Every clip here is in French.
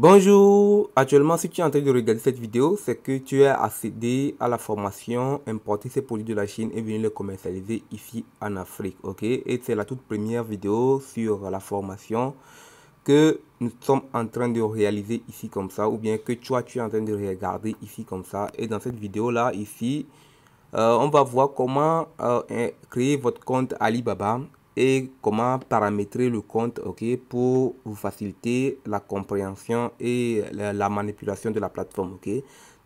Bonjour, actuellement si tu es en train de regarder cette vidéo, c'est que tu as accédé à la formation importer ces produits de la Chine et venir les commercialiser ici en Afrique, ok Et c'est la toute première vidéo sur la formation que nous sommes en train de réaliser ici comme ça, ou bien que toi tu es en train de regarder ici comme ça. Et dans cette vidéo là, ici, euh, on va voir comment euh, créer votre compte Alibaba comment paramétrer le compte ok pour vous faciliter la compréhension et la, manipulation de la plateforme ok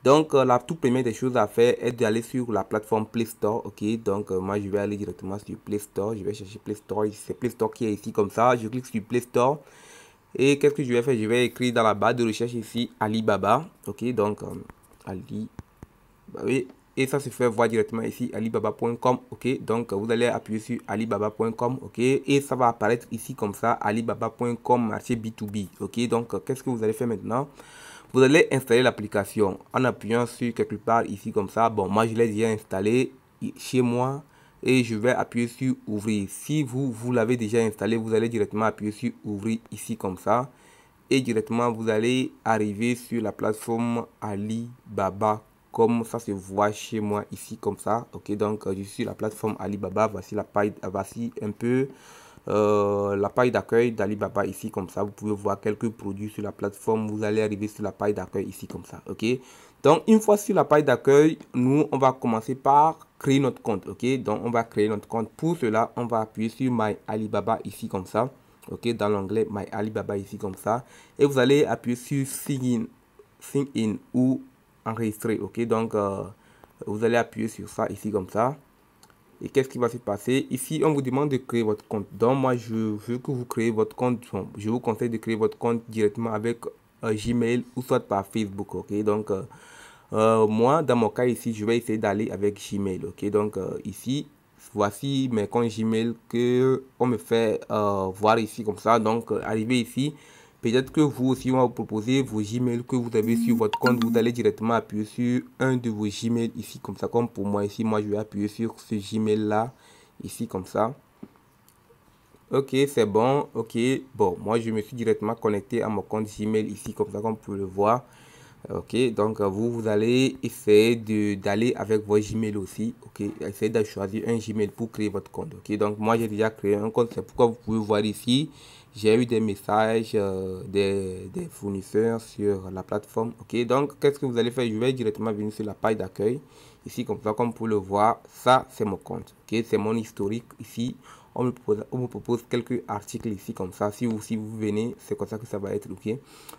donc euh, la toute première des choses à faire est d'aller sur la plateforme Play Store ok donc euh, moi je vais aller directement sur Play Store je vais chercher Play Store c'est Play Store qui est ici comme ça je clique sur Play Store et qu'est-ce que je vais faire je vais écrire dans la barre de recherche ici Alibaba ok donc euh, Ali bah oui et ça se fait voir directement ici alibaba.com ok donc vous allez appuyer sur alibaba.com ok et ça va apparaître ici comme ça alibaba.com marché b2b ok donc qu'est ce que vous allez faire maintenant vous allez installer l'application en appuyant sur quelque part ici comme ça bon moi je l'ai déjà installé chez moi et je vais appuyer sur ouvrir si vous vous l'avez déjà installé vous allez directement appuyer sur ouvrir ici comme ça et directement vous allez arriver sur la plateforme alibaba comme ça se voit chez moi ici comme ça ok donc euh, je suis sur la plateforme Alibaba voici la paille euh, voici un peu euh, la paille d'accueil d'Alibaba ici comme ça vous pouvez voir quelques produits sur la plateforme vous allez arriver sur la paille d'accueil ici comme ça ok donc une fois sur la paille d'accueil nous on va commencer par créer notre compte ok donc on va créer notre compte pour cela on va appuyer sur my alibaba ici comme ça ok dans l'anglais, my alibaba ici comme ça et vous allez appuyer sur sign in sign in ou enregistrer ok donc euh, vous allez appuyer sur ça ici comme ça et qu'est-ce qui va se passer ici on vous demande de créer votre compte donc moi je veux que vous créez votre compte je vous conseille de créer votre compte directement avec un euh, Gmail ou soit par Facebook ok donc euh, moi dans mon cas ici je vais essayer d'aller avec Gmail ok donc ici voici mes comptes Gmail que on me fait voir ici comme ça donc arrivé ici Peut-être que vous aussi, on va vous proposer vos Gmail que vous avez sur votre compte. Vous allez directement appuyer sur un de vos Gmail ici, comme ça, comme pour moi ici. Moi, je vais appuyer sur ce Gmail-là, ici, comme ça. Ok, c'est bon. Ok, bon, moi, je me suis directement connecté à mon compte Gmail ici, comme ça, comme vous pouvez le voir ok donc euh, vous vous allez essayer de d'aller avec votre gmail aussi ok essayez de choisir un gmail pour créer votre compte ok donc moi j'ai déjà créé un compte c'est pourquoi vous pouvez voir ici j'ai eu des messages euh, des, fournisseurs sur la plateforme ok donc qu'est ce que vous allez faire je vais directement venir sur la page d'accueil ici comme ça comme vous le voir ça c'est mon compte ok c'est mon historique ici on me propose, quelques articles ici comme ça. Si vous, si vous venez, c'est comme ça que ça va être, ok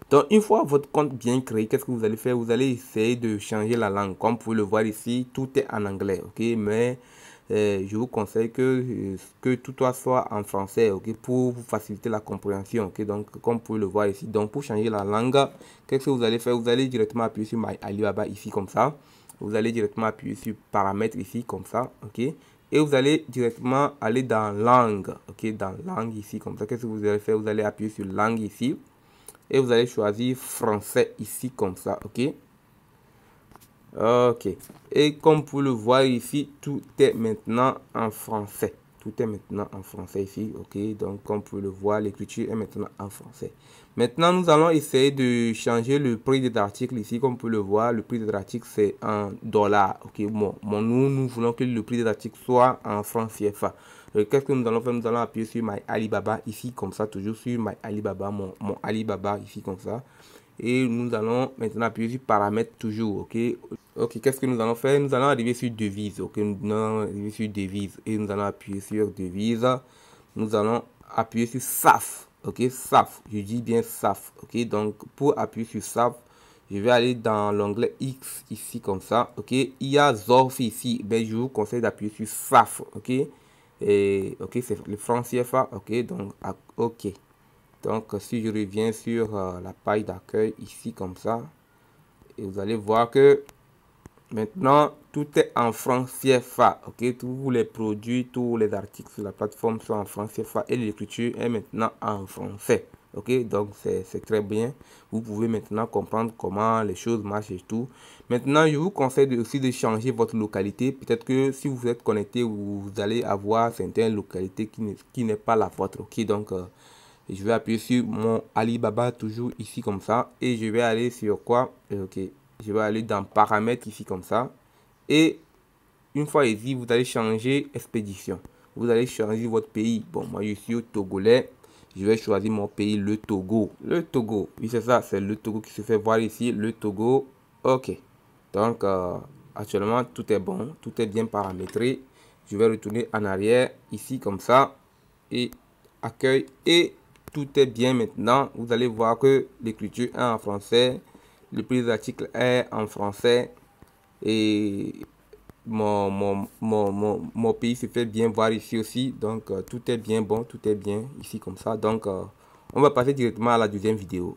Donc, une fois votre compte bien créé, qu'est-ce que vous allez faire Vous allez essayer de changer la langue. Comme vous pouvez le voir ici, tout est en anglais, ok Mais euh, je vous conseille que, euh, que tout soit en français, ok Pour vous faciliter la compréhension, ok Donc, comme vous pouvez le voir ici. Donc, pour changer la langue, qu'est-ce que vous allez faire Vous allez directement appuyer sur My Alibaba ici comme ça. Vous allez directement appuyer sur paramètres ici comme ça, ok et vous allez directement aller dans langue. Ok, dans langue ici, comme ça, qu'est-ce que vous allez faire Vous allez appuyer sur langue ici et vous allez choisir français ici, comme ça. Ok, ok. Et comme vous le voir ici, tout est maintenant en français. Tout est maintenant en français ici. Ok, donc comme vous le voir, l'écriture est maintenant en français. Maintenant, nous allons essayer de changer le prix de l'article ici. Comme vous pouvez le voir, le prix de l'article, c'est en dollar. Ok, bon, nous, nous voulons que le prix de l'article soit en francs CFA. Euh, qu'est-ce que nous allons faire Nous allons appuyer sur My Alibaba ici, comme ça, toujours sur My Alibaba, mon, mon Alibaba ici, comme ça. Et nous allons maintenant appuyer sur paramètres toujours, ok Ok, qu'est-ce que nous allons faire Nous allons arriver sur devise, ok Nous allons arriver sur devise et nous allons appuyer sur devise. Nous allons appuyer sur SAF ok SAF je dis bien SAF ok donc pour appuyer sur SAF je vais aller dans l'onglet X ici comme ça ok il y a ZORF ici ben, je vous conseille d'appuyer sur SAF ok et ok c'est le franc CFA ok donc ok donc si je reviens sur euh, la page d'accueil ici comme ça et vous allez voir que Maintenant, tout est en français CFA. Ok, tous les produits, tous les articles sur la plateforme sont en français CFA et l'écriture est maintenant en français. Ok, donc c'est très bien. Vous pouvez maintenant comprendre comment les choses marchent et tout. Maintenant, je vous conseille aussi de changer votre localité. Peut-être que si vous êtes connecté, vous allez avoir certaines localités qui n'est pas la vôtre. Ok, donc euh, je vais appuyer sur mon Alibaba toujours ici comme ça et je vais aller sur quoi euh, Ok, je vais aller dans paramètres ici comme ça. Et une fois ici, vous allez changer expédition. Vous allez changer votre pays. Bon, moi je suis au Togolais. Je vais choisir mon pays, le Togo. Le Togo. Oui, c'est ça. C'est le Togo qui se fait voir ici. Le Togo. OK. Donc, euh, actuellement, tout est bon. Tout est bien paramétré. Je vais retourner en arrière. Ici, comme ça. Et accueil. Et tout est bien maintenant. Vous allez voir que l'écriture est en français. Le prix des articles est en français et mon, mon, pays se fait bien voir ici aussi. Donc, euh, tout est bien bon, tout est bien ici comme ça. Donc, euh, on va passer directement à la deuxième vidéo.